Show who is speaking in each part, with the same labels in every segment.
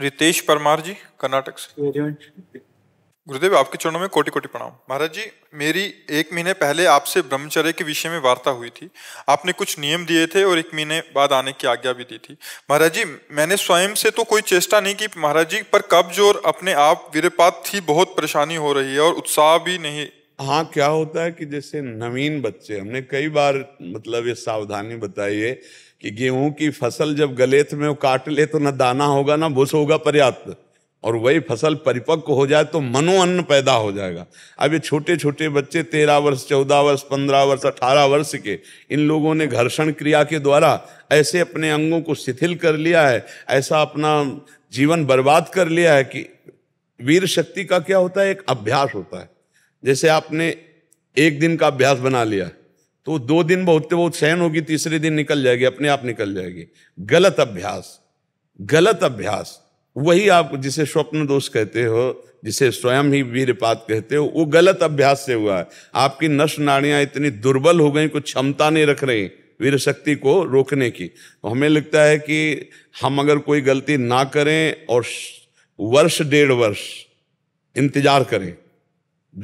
Speaker 1: रितेश परमार जी कर्नाटक से गुरुदेव आपके चरणों में कोटि कोटि प्रणाम महाराज जी मेरी एक महीने पहले आपसे ब्रह्मचर्य के विषय में वार्ता हुई थी आपने कुछ नियम दिए थे और एक महीने बाद आने की आज्ञा भी दी थी महाराज जी मैंने स्वयं से तो कोई चेष्टा नहीं की महाराज जी पर कब्ज और अपने आप वीरपात थी बहुत परेशानी हो रही है और उत्साह भी नहीं हाँ क्या होता है कि जैसे नवीन बच्चे हमने कई बार मतलब ये सावधानी बताई है कि गेहूं की फसल जब गलेत में वो काट ले तो ना दाना होगा ना भूस होगा पर्याप्त और वही फसल परिपक्व हो जाए तो मनोअन्न पैदा हो जाएगा अब ये छोटे छोटे बच्चे तेरह वर्ष चौदह वर्ष पंद्रह वर्ष अठारह वर्ष के इन लोगों ने घर्षण क्रिया के द्वारा ऐसे अपने अंगों को शिथिल कर लिया है ऐसा अपना जीवन बर्बाद कर लिया है कि वीर शक्ति का क्या होता है एक अभ्यास होता है जैसे आपने एक दिन का अभ्यास बना लिया तो दो दिन बहुत बहुत सहन होगी तीसरे दिन निकल जाएगी अपने आप निकल जाएगी गलत अभ्यास गलत अभ्यास वही आप जिसे स्वप्न दोष कहते हो जिसे स्वयं ही वीरपात कहते हो वो गलत अभ्यास से हुआ है आपकी नष्ट नाड़ियां इतनी दुर्बल हो गई कुछ क्षमता नहीं रख रही वीर शक्ति को रोकने की तो हमें लगता है कि हम अगर कोई गलती ना करें और वर्ष डेढ़ वर्ष इंतजार करें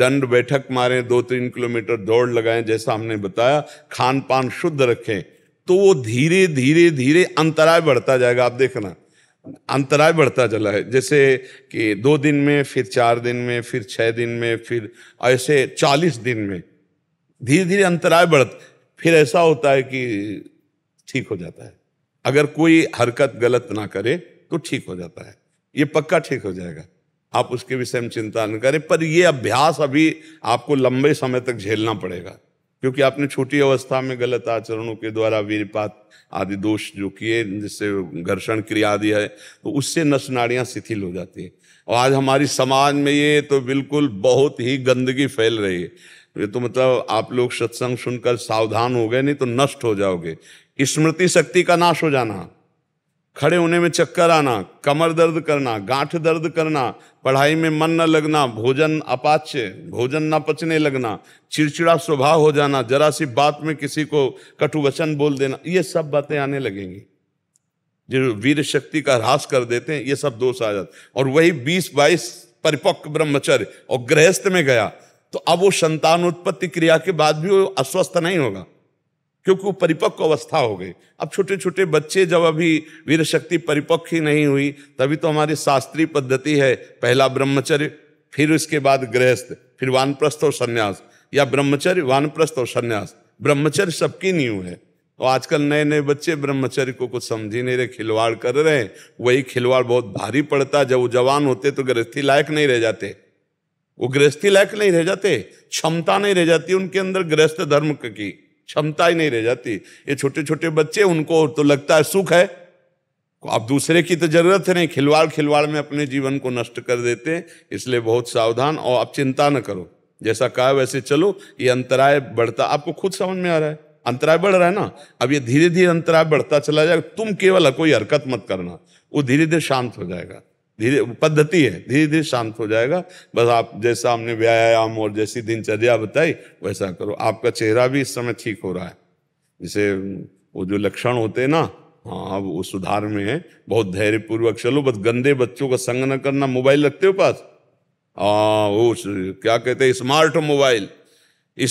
Speaker 1: दंड बैठक मारें दो तीन किलोमीटर दौड़ लगाएं जैसा हमने बताया खान पान शुद्ध रखें तो वो धीरे धीरे धीरे अंतराय बढ़ता जाएगा आप देखना अंतराय बढ़ता चला है जैसे कि दो दिन में फिर चार दिन में फिर छः दिन में फिर ऐसे चालीस दिन में धीरे धीरे अंतराय बढ़ फिर ऐसा होता है कि ठीक हो जाता है अगर कोई हरकत गलत ना करे तो ठीक हो जाता है ये पक्का ठीक हो जाएगा आप उसके विषय में चिंता न करें पर यह अभ्यास अभी आपको लंबे समय तक झेलना पड़ेगा क्योंकि आपने छोटी अवस्था में गलत आचरणों के द्वारा वीरपात आदि दोष जो किए जिससे घर्षण क्रिया आदि है तो उससे नस नाड़ियाँ शिथिल हो जाती है और आज हमारी समाज में ये तो बिल्कुल बहुत ही गंदगी फैल रही है ये तो मतलब आप लोग सत्संग सुनकर सावधान हो गए नहीं तो नष्ट हो जाओगे स्मृति शक्ति का नाश हो जाना खड़े होने में चक्कर आना कमर दर्द करना गांठ दर्द करना पढ़ाई में मन न लगना भोजन अपाच्य भोजन न पचने लगना चिड़चिड़ा स्वभाव हो जाना जरा सी बात में किसी को कटु वचन बोल देना ये सब बातें आने लगेंगी जो वीर शक्ति का ह्रास कर देते हैं ये सब दोष आ जाते और वही बीस बाईस परिपक्व ब्रह्मचर्य और गृहस्थ में गया तो अब वो संतान उत्पत्ति क्रिया के बाद भी वो अस्वस्थ नहीं होगा क्योंकि वो परिपक्व अवस्था हो गई अब छोटे छोटे बच्चे जब अभी वीर शक्ति परिपक्व ही नहीं हुई तभी तो हमारी शास्त्रीय पद्धति है पहला ब्रह्मचर्य फिर उसके बाद गृहस्थ फिर वानप्रस्थ और संन्यास या ब्रह्मचर्य वानप्रस्थ और संन्यास ब्रह्मचर्य सबकी नींव है तो आजकल नए नए बच्चे ब्रह्मचर्य को कुछ समझ ही नहीं रहे खिलवाड़ कर रहे हैं वही खिलवाड़ बहुत भारी पड़ता है जब वो जवान होते तो गृहस्थी लायक नहीं रह जाते वो गृहस्थी लायक नहीं रह जाते क्षमता नहीं रह जाती उनके अंदर गृहस्थ धर्म की क्षमता ही नहीं रह जाती ये छोटे छोटे बच्चे उनको तो लगता है सुख है आप दूसरे की तो जरूरत है नहीं खिलवाड़ खिलवाड़ में अपने जीवन को नष्ट कर देते हैं इसलिए बहुत सावधान और आप चिंता न करो जैसा कहा वैसे चलो ये अंतराय बढ़ता आपको खुद समझ में आ रहा है अंतराय बढ़ रहा है ना अब ये धीरे धीरे अंतराय बढ़ता चला जाएगा तुम केवल कोई हरकत मत करना वो धीरे धीरे शांत हो जाएगा धीरे पद्धति है धीरे धीरे शांत हो जाएगा बस आप जैसा हमने व्यायाम और जैसी दिनचर्या बताई वैसा करो आपका चेहरा भी इस समय ठीक हो रहा है जैसे वो जो लक्षण होते हैं ना हाँ अब वो सुधार में है बहुत धैर्यपूर्वक चलो बस गंदे बच्चों का संग न करना मोबाइल रखते हो पास हाँ वो क्या कहते हैं स्मार्ट मोबाइल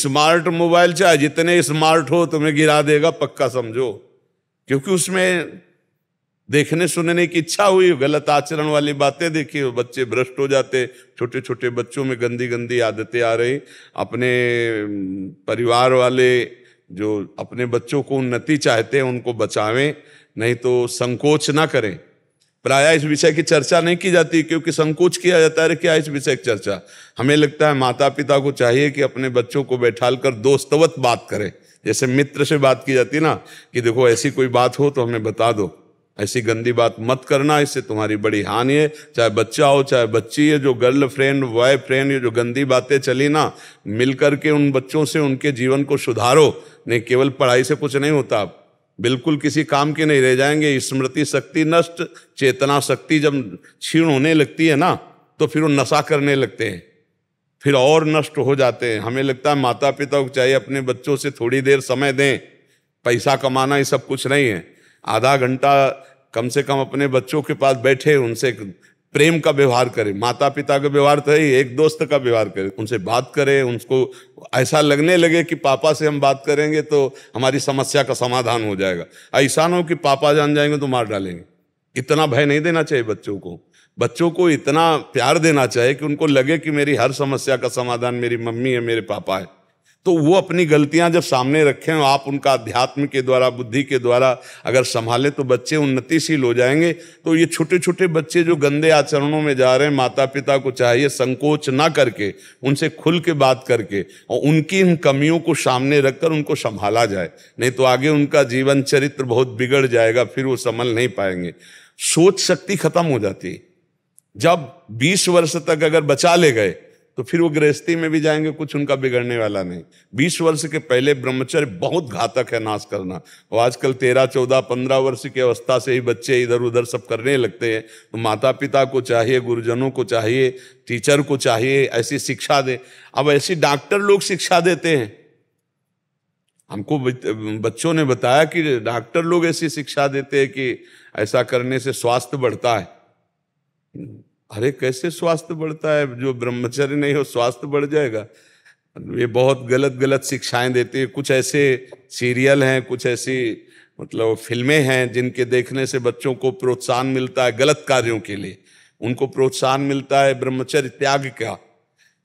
Speaker 1: स्मार्ट मोबाइल चाहे जितने स्मार्ट हो तुम्हें गिरा देगा पक्का समझो क्योंकि उसमें देखने सुनने की इच्छा हुई गलत आचरण वाली बातें देखी बच्चे भ्रष्ट हो जाते छोटे छोटे बच्चों में गंदी गंदी आदतें आ रही अपने परिवार वाले जो अपने बच्चों को उन्नति चाहते हैं उनको बचावें नहीं तो संकोच ना करें प्राय इस विषय की चर्चा नहीं की जाती क्योंकि संकोच किया जाता है क्या इस विषय की चर्चा हमें लगता है माता पिता को चाहिए कि अपने बच्चों को बैठाल कर दोस्तवत बात करें जैसे मित्र से बात की जाती ना कि देखो ऐसी कोई बात हो तो हमें बता दो ऐसी गंदी बात मत करना इससे तुम्हारी बड़ी हानि है चाहे बच्चा हो चाहे बच्ची है जो गर्ल फ्रेंड बॉय फ्रेंड ये जो गंदी बातें चली ना मिल करके उन बच्चों से उनके जीवन को सुधारो नहीं केवल पढ़ाई से कुछ नहीं होता आप बिल्कुल किसी काम के नहीं रह जाएंगे स्मृति शक्ति नष्ट चेतना शक्ति जब क्षीण होने लगती है ना तो फिर वो नशा करने लगते हैं फिर और नष्ट हो जाते हैं हमें लगता है माता पिता को चाहिए अपने बच्चों से थोड़ी देर समय दें पैसा कमाना ये सब कुछ नहीं है आधा घंटा कम से कम अपने बच्चों के पास बैठे उनसे प्रेम का व्यवहार करें माता पिता का व्यवहार तो ही एक दोस्त का व्यवहार करें उनसे बात करें उनको ऐसा लगने लगे कि पापा से हम बात करेंगे तो हमारी समस्या का समाधान हो जाएगा ऐसा ना हो कि पापा जान जाएंगे तो मार डालेंगे इतना भय नहीं देना चाहिए बच्चों को बच्चों को इतना प्यार देना चाहिए कि उनको लगे कि मेरी हर समस्या का समाधान मेरी मम्मी है मेरे पापा है तो वो अपनी गलतियां जब सामने रखें आप उनका अध्यात्म के द्वारा बुद्धि के द्वारा अगर संभालें तो बच्चे उन्नतिशील हो जाएंगे तो ये छोटे छोटे बच्चे जो गंदे आचरणों में जा रहे हैं माता पिता को चाहिए संकोच ना करके उनसे खुल के बात करके और उनकी इन कमियों को सामने रखकर उनको संभाला जाए नहीं तो आगे उनका जीवन चरित्र बहुत बिगड़ जाएगा फिर वो संभल नहीं पाएंगे सोच शक्ति खत्म हो जाती जब बीस वर्ष तक अगर बचा ले गए तो फिर वो गृहस्थी में भी जाएंगे कुछ उनका बिगड़ने वाला नहीं बीस वर्ष के पहले ब्रह्मचर्य बहुत घातक है नाश करना और आजकल तेरह चौदह पंद्रह वर्ष की अवस्था से ही बच्चे इधर उधर सब करने लगते हैं तो माता पिता को चाहिए गुरुजनों को चाहिए टीचर को चाहिए ऐसी शिक्षा दे अब ऐसी डॉक्टर लोग शिक्षा देते हैं हमको बच्चों ने बताया कि डॉक्टर लोग ऐसी शिक्षा देते हैं कि ऐसा करने से स्वास्थ्य बढ़ता है अरे कैसे स्वास्थ्य बढ़ता है जो ब्रह्मचर्य नहीं हो स्वास्थ्य बढ़ जाएगा ये बहुत गलत गलत शिक्षाएं देती है कुछ ऐसे सीरियल हैं कुछ ऐसी मतलब फिल्में हैं जिनके देखने से बच्चों को प्रोत्साहन मिलता है गलत कार्यों के लिए उनको प्रोत्साहन मिलता है ब्रह्मचर्य त्याग का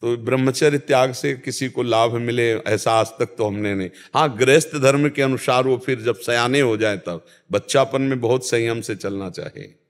Speaker 1: तो ब्रह्मचर्य त्याग से किसी को लाभ मिले ऐसा आज तक तो हमने नहीं हाँ गृहस्थ धर्म के अनुसार वो फिर जब सयाने हो जाए तब बच्चापन में बहुत संयम से चलना चाहिए